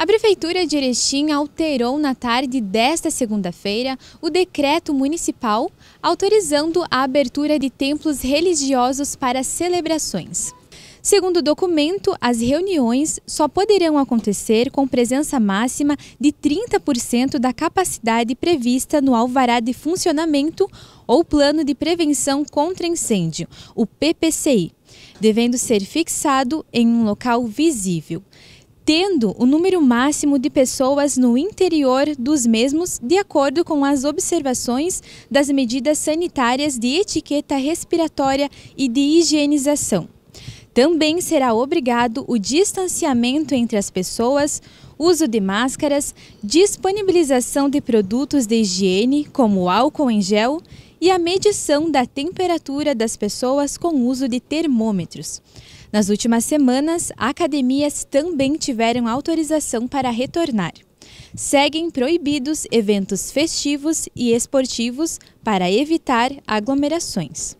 A Prefeitura de Erechim alterou na tarde desta segunda-feira o decreto municipal autorizando a abertura de templos religiosos para celebrações. Segundo o documento, as reuniões só poderão acontecer com presença máxima de 30% da capacidade prevista no alvará de funcionamento ou plano de prevenção contra incêndio, o PPCI, devendo ser fixado em um local visível tendo o número máximo de pessoas no interior dos mesmos, de acordo com as observações das medidas sanitárias de etiqueta respiratória e de higienização. Também será obrigado o distanciamento entre as pessoas, uso de máscaras, disponibilização de produtos de higiene, como álcool em gel e a medição da temperatura das pessoas com o uso de termômetros. Nas últimas semanas, academias também tiveram autorização para retornar. Seguem proibidos eventos festivos e esportivos para evitar aglomerações.